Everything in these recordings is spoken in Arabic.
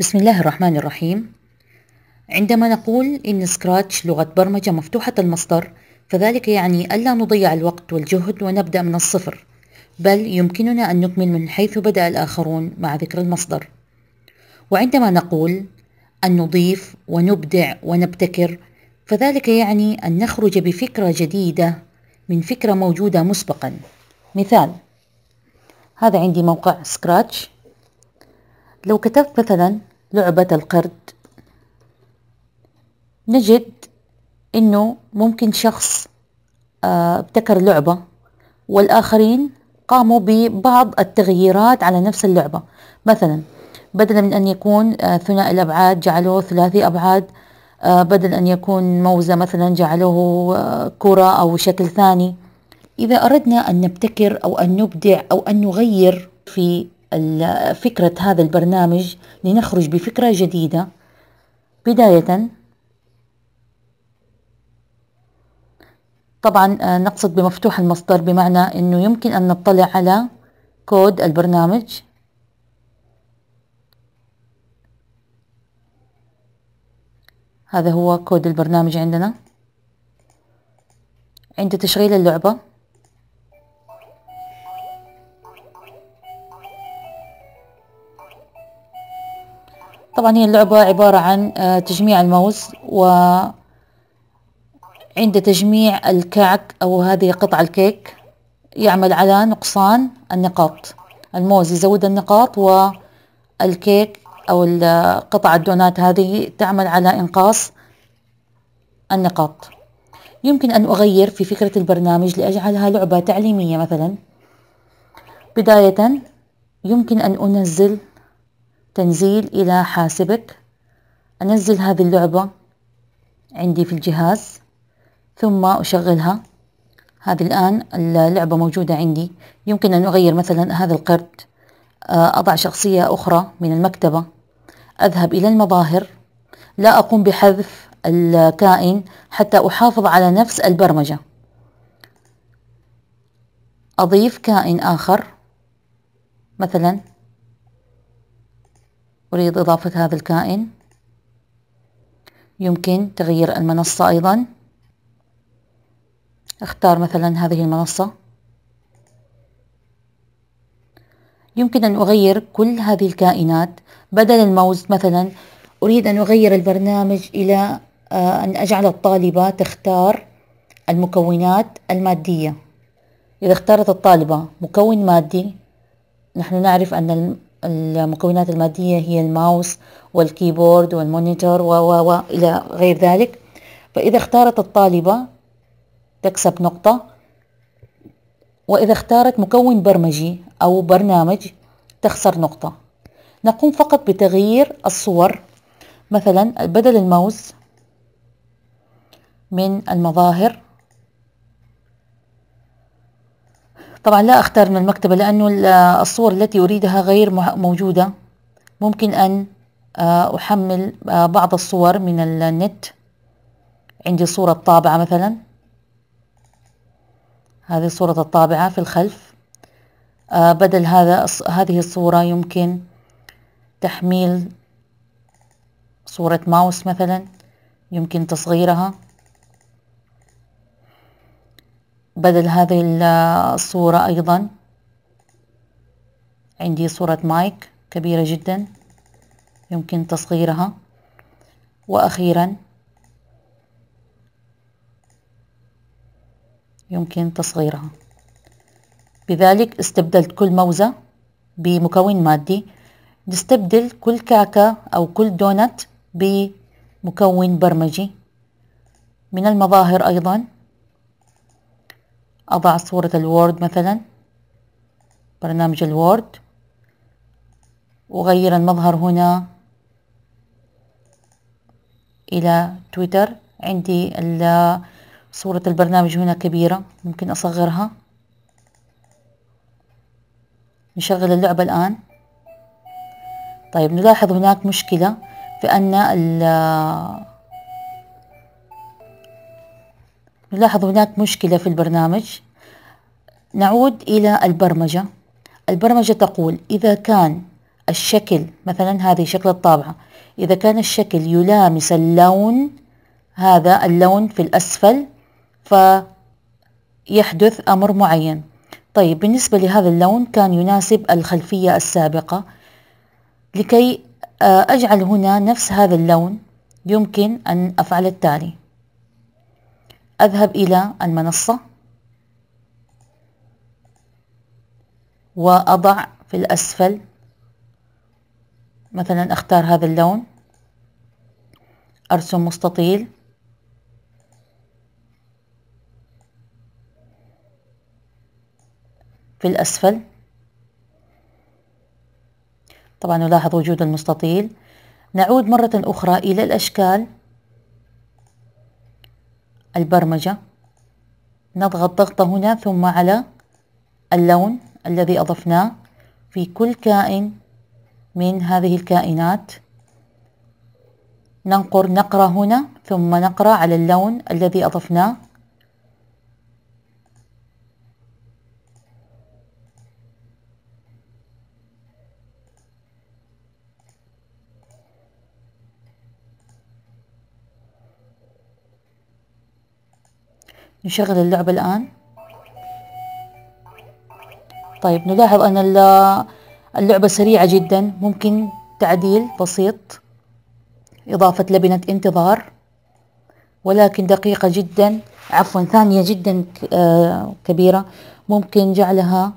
بسم الله الرحمن الرحيم عندما نقول إن سكراتش لغة برمجة مفتوحة المصدر فذلك يعني ألا نضيع الوقت والجهد ونبدأ من الصفر بل يمكننا أن نكمل من حيث بدأ الآخرون مع ذكر المصدر وعندما نقول أن نضيف ونبدع ونبتكر فذلك يعني أن نخرج بفكرة جديدة من فكرة موجودة مسبقا مثال هذا عندي موقع سكراتش لو كتبت مثلا لعبة القرد نجد انه ممكن شخص آه، ابتكر لعبة والآخرين قاموا ببعض التغييرات على نفس اللعبة مثلا بدلا من أن يكون آه، ثنائي الأبعاد جعلوه ثلاثي أبعاد آه، بدل أن يكون موزة مثلا جعلوه كرة أو شكل ثاني إذا أردنا أن نبتكر أو أن نبدع أو أن نغير في فكرة هذا البرنامج لنخرج بفكرة جديدة بداية طبعا آه، نقصد بمفتوح المصدر بمعنى انه يمكن ان نطلع على كود البرنامج هذا هو كود البرنامج عندنا عند تشغيل اللعبة طبعا هي اللعبة عبارة عن آه، تجميع الموز و عند تجميع الكعك أو هذه قطع الكيك يعمل على نقصان النقاط الموز يزود النقاط والكيك أو قطع الدونات هذه تعمل على إنقاص النقاط يمكن أن أغير في فكرة البرنامج لأجعلها لعبة تعليمية مثلا بداية يمكن أن أنزل تنزيل إلى حاسبك أنزل هذه اللعبة عندي في الجهاز ثم أشغلها هذه الآن اللعبة موجودة عندي يمكن أن أغير مثلا هذا القرد آه، أضع شخصية أخرى من المكتبة أذهب إلى المظاهر لا أقوم بحذف الكائن حتى أحافظ على نفس البرمجة أضيف كائن آخر مثلا أريد إضافة هذا الكائن يمكن تغيير المنصة أيضا اختار مثلا هذه المنصة يمكن أن أغير كل هذه الكائنات بدل الموز مثلا أريد أن أغير البرنامج إلى آه، أن أجعل الطالبة تختار المكونات المادية إذا اختارت الطالبة مكون مادي نحن نعرف أن المكونات المادية هي الماوس والكيبورد والمونيتور و إلى غير ذلك فإذا اختارت الطالبة تكسب نقطة وإذا اختارت مكون برمجي أو برنامج تخسر نقطة نقوم فقط بتغيير الصور مثلا بدل الماوس من المظاهر طبعا لا أختار من المكتبة لأنه الصور التي أريدها غير موجودة ممكن أن آه، أحمل آه، بعض الصور من النت عندي صورة طابعة مثلا هذه صورة الطابعة في الخلف آه، بدل هذا هذه الصورة يمكن تحميل صورة ماوس مثلا يمكن تصغيرها بدل هذه الصورة أيضا عندي صورة مايك كبيرة جدا يمكن تصغيرها وأخيرا يمكن تصغيرها بذلك استبدلت كل موزة بمكون مادي نستبدل كل كعكة أو كل دونت بمكون برمجي من المظاهر أيضا أضع صورة الوورد مثلا برنامج الوورد وغير المظهر هنا إلى تويتر عندي صورة البرنامج هنا كبيرة ممكن أصغرها نشغل اللعبة الآن طيب نلاحظ هناك مشكلة في أن نلاحظ هناك مشكلة في البرنامج نعود إلى البرمجة البرمجة تقول إذا كان الشكل مثلا هذه شكل الطابعة إذا كان الشكل يلامس اللون هذا اللون في الأسفل فيحدث أمر معين طيب بالنسبة لهذا اللون كان يناسب الخلفية السابقة لكي آه، أجعل هنا نفس هذا اللون يمكن أن أفعل التالي أذهب إلى المنصة وأضع في الأسفل مثلا أختار هذا اللون أرسم مستطيل في الأسفل طبعا نلاحظ وجود المستطيل نعود مرة أخرى إلى الأشكال البرمجة نضغط ضغطة هنا ثم على اللون الذي أضفناه في كل كائن من هذه الكائنات ننقر نقرة هنا ثم نقرأ على اللون الذي أضفناه نشغل اللعبة الآن طيب نلاحظ أن اللعبة سريعة جدا ممكن تعديل بسيط إضافة لبنة انتظار ولكن دقيقة جدا عفوا ثانية جدا آه، كبيرة ممكن جعلها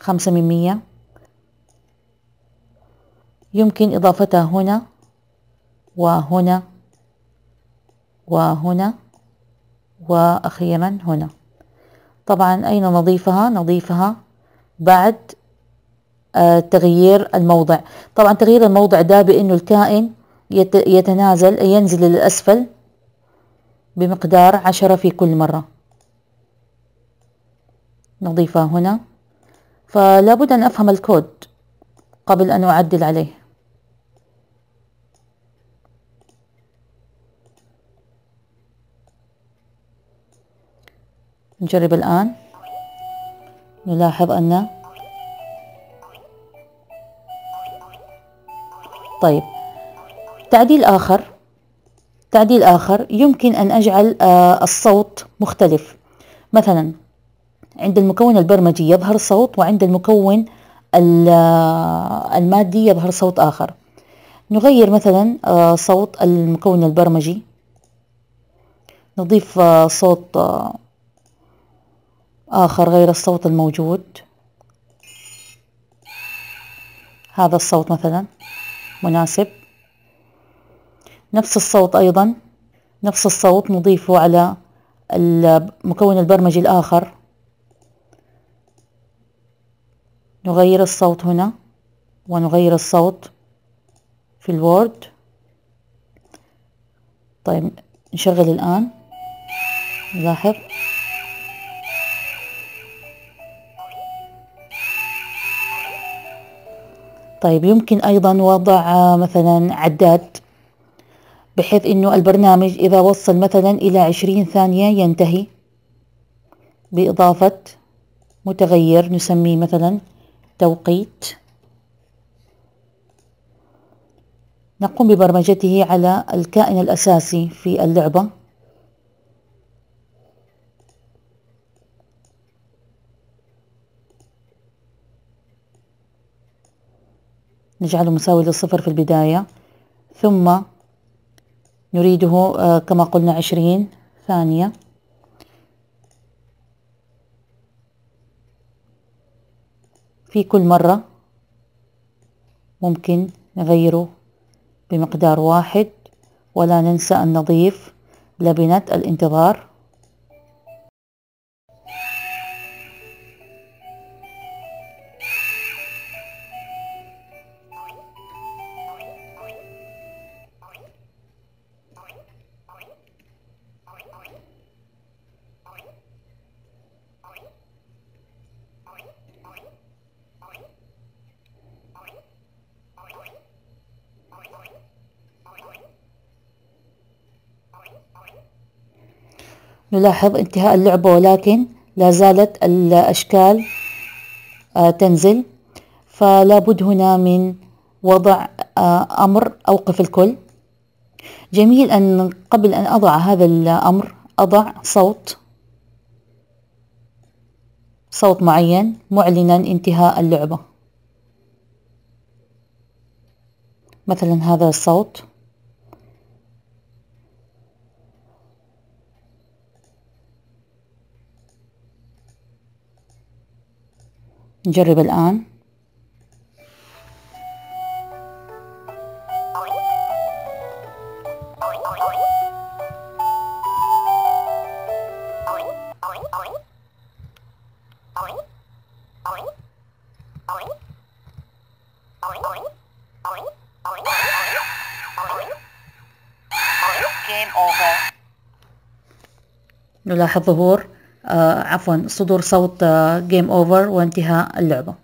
خمسة من مية يمكن إضافتها هنا وهنا وهنا وأخيرا هنا طبعا أين نضيفها نضيفها بعد آه، تغيير الموضع طبعا تغيير الموضع ده بأنه الكائن يتنازل ينزل للأسفل بمقدار عشرة في كل مرة نضيفها هنا فلا بد أن أفهم الكود قبل أن أعدل عليه نجرب الآن نلاحظ أن طيب تعديل آخر تعديل آخر يمكن أن أجعل آه، الصوت مختلف مثلا عند المكون البرمجي يظهر صوت وعند المكون آه، المادي يظهر صوت آخر نغير مثلا آه، صوت المكون البرمجي نضيف صوت آخر غير الصوت الموجود هذا الصوت مثلا مناسب نفس الصوت أيضا نفس الصوت نضيفه على المكون البرمجي الآخر نغير الصوت هنا ونغير الصوت في الوورد طيب نشغل الآن نلاحظ طيب يمكن أيضا وضع مثلا عداد بحيث أنه البرنامج إذا وصل مثلا إلى عشرين ثانية ينتهي بإضافة متغير نسميه مثلا توقيت نقوم ببرمجته على الكائن الأساسي في اللعبة نجعله مساوي للصفر في البداية ثم نريده آه، كما قلنا عشرين ثانية في كل مرة ممكن نغيره بمقدار واحد ولا ننسى أن نضيف لبنة الانتظار نلاحظ انتهاء اللعبة ولكن لا زالت الأشكال آه، تنزل فلا بد هنا من وضع آه، أمر أوقف الكل جميل أن قبل أن أضع هذا الأمر أضع صوت صوت معين معلنا انتهاء اللعبة مثلا هذا الصوت نجرب الآن نلاحظ ظهور آه، عفوا صدور صوت جيم آه، اوفر وانتهاء اللعبة